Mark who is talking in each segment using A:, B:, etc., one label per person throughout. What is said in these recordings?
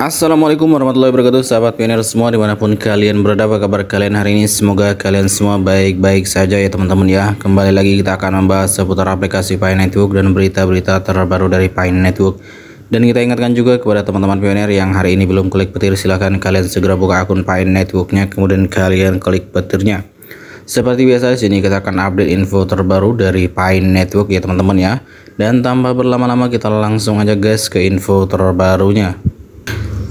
A: Assalamualaikum warahmatullahi wabarakatuh sahabat pioner semua dimanapun kalian berada apa kabar kalian hari ini semoga kalian semua baik-baik saja ya teman-teman ya kembali lagi kita akan membahas seputar aplikasi Pine Network dan berita-berita terbaru dari Pine Network dan kita ingatkan juga kepada teman-teman pioner yang hari ini belum klik petir silahkan kalian segera buka akun Pine Networknya kemudian kalian klik petirnya seperti biasa di sini kita akan update info terbaru dari Pine Network ya teman-teman ya dan tanpa berlama-lama kita langsung aja guys ke info terbarunya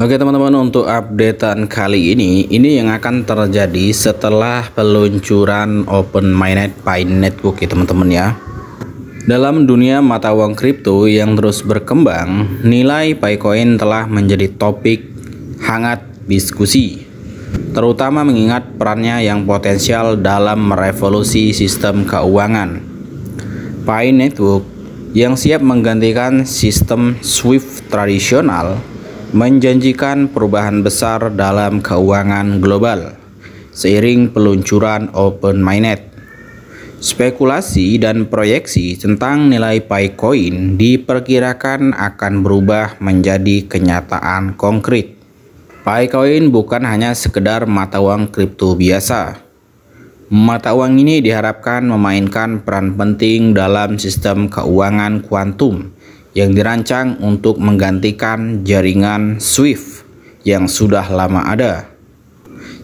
A: Oke teman-teman untuk updatean kali ini ini yang akan terjadi setelah peluncuran Open Mainnet Pi ya teman-teman ya dalam dunia mata uang kripto yang terus berkembang nilai Paycoin telah menjadi topik hangat diskusi terutama mengingat perannya yang potensial dalam merevolusi sistem keuangan Pi Network yang siap menggantikan sistem SWIFT tradisional menjanjikan perubahan besar dalam keuangan global seiring peluncuran open mainnet. Spekulasi dan proyeksi tentang nilai koin diperkirakan akan berubah menjadi kenyataan konkret. koin bukan hanya sekedar mata uang kripto biasa. Mata uang ini diharapkan memainkan peran penting dalam sistem keuangan kuantum yang dirancang untuk menggantikan jaringan SWIFT yang sudah lama ada.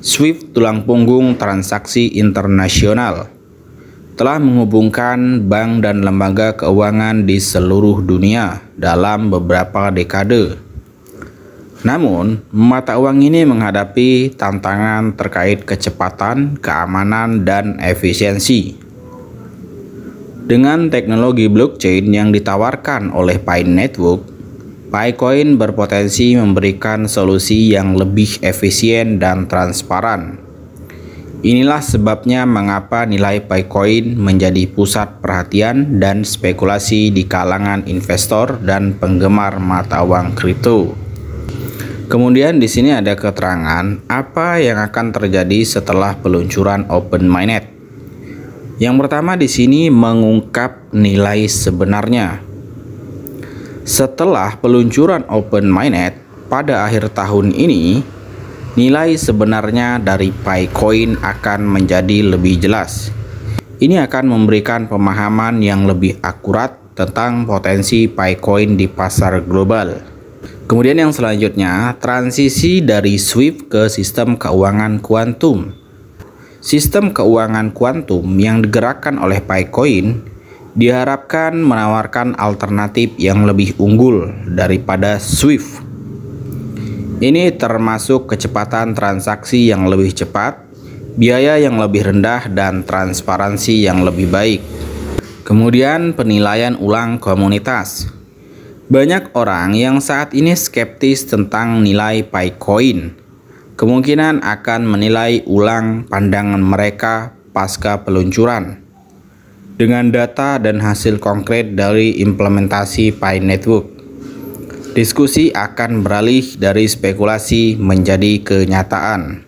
A: SWIFT tulang punggung transaksi internasional telah menghubungkan bank dan lembaga keuangan di seluruh dunia dalam beberapa dekade. Namun, mata uang ini menghadapi tantangan terkait kecepatan, keamanan, dan efisiensi. Dengan teknologi blockchain yang ditawarkan oleh Pi Network, PyCoin berpotensi memberikan solusi yang lebih efisien dan transparan. Inilah sebabnya mengapa nilai PyCoin menjadi pusat perhatian dan spekulasi di kalangan investor dan penggemar mata uang kripto. Kemudian di sini ada keterangan apa yang akan terjadi setelah peluncuran Open Mainnet. Yang pertama di sini mengungkap nilai sebenarnya. Setelah peluncuran Open Mainnet pada akhir tahun ini, nilai sebenarnya dari PyCoin akan menjadi lebih jelas. Ini akan memberikan pemahaman yang lebih akurat tentang potensi PyCoin di pasar global. Kemudian yang selanjutnya, transisi dari SWIFT ke sistem keuangan kuantum. Sistem keuangan kuantum yang digerakkan oleh PyCoin diharapkan menawarkan alternatif yang lebih unggul daripada SWIFT. Ini termasuk kecepatan transaksi yang lebih cepat, biaya yang lebih rendah, dan transparansi yang lebih baik. Kemudian, penilaian ulang komunitas. Banyak orang yang saat ini skeptis tentang nilai PyCoin kemungkinan akan menilai ulang pandangan mereka pasca peluncuran dengan data dan hasil konkret dari implementasi Pi Network. Diskusi akan beralih dari spekulasi menjadi kenyataan.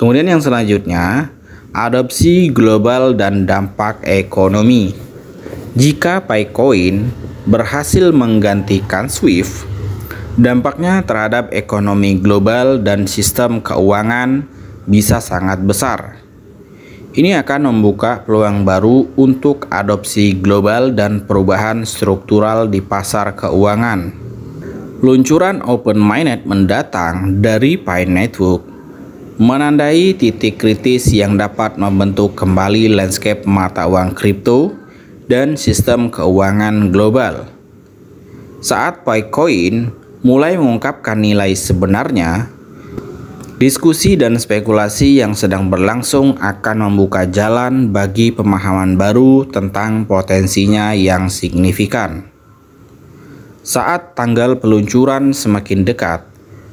A: Kemudian yang selanjutnya, adopsi global dan dampak ekonomi. Jika Pi Coin berhasil menggantikan Swift, Dampaknya terhadap ekonomi global dan sistem keuangan bisa sangat besar. Ini akan membuka peluang baru untuk adopsi global dan perubahan struktural di pasar keuangan. Luncuran Open Minded mendatang dari Pi Network menandai titik kritis yang dapat membentuk kembali landscape mata uang kripto dan sistem keuangan global. Saat Pi Coin mulai mengungkapkan nilai sebenarnya, diskusi dan spekulasi yang sedang berlangsung akan membuka jalan bagi pemahaman baru tentang potensinya yang signifikan. Saat tanggal peluncuran semakin dekat,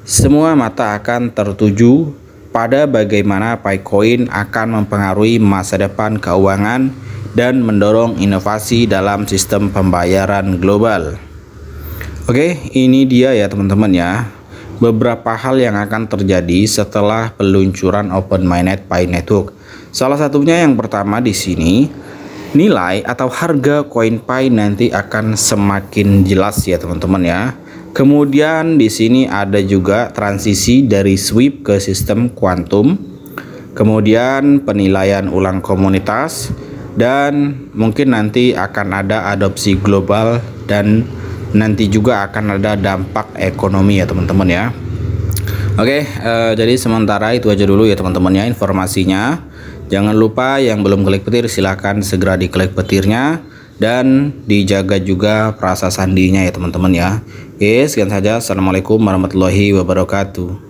A: semua mata akan tertuju pada bagaimana Paycoin akan mempengaruhi masa depan keuangan dan mendorong inovasi dalam sistem pembayaran global. Oke, ini dia ya teman-teman ya. Beberapa hal yang akan terjadi setelah peluncuran Open Mainnet Pi Network. Salah satunya yang pertama di sini, nilai atau harga koin Pi nanti akan semakin jelas ya teman-teman ya. Kemudian di sini ada juga transisi dari sweep ke sistem kuantum. Kemudian penilaian ulang komunitas dan mungkin nanti akan ada adopsi global dan nanti juga akan ada dampak ekonomi ya teman-teman ya Oke, uh, jadi sementara itu aja dulu ya teman-teman ya informasinya. Jangan lupa yang belum klik petir silahkan segera di klik petirnya dan dijaga juga perasa sandinya ya teman-teman ya. Oke, sekian saja. Assalamualaikum warahmatullahi wabarakatuh.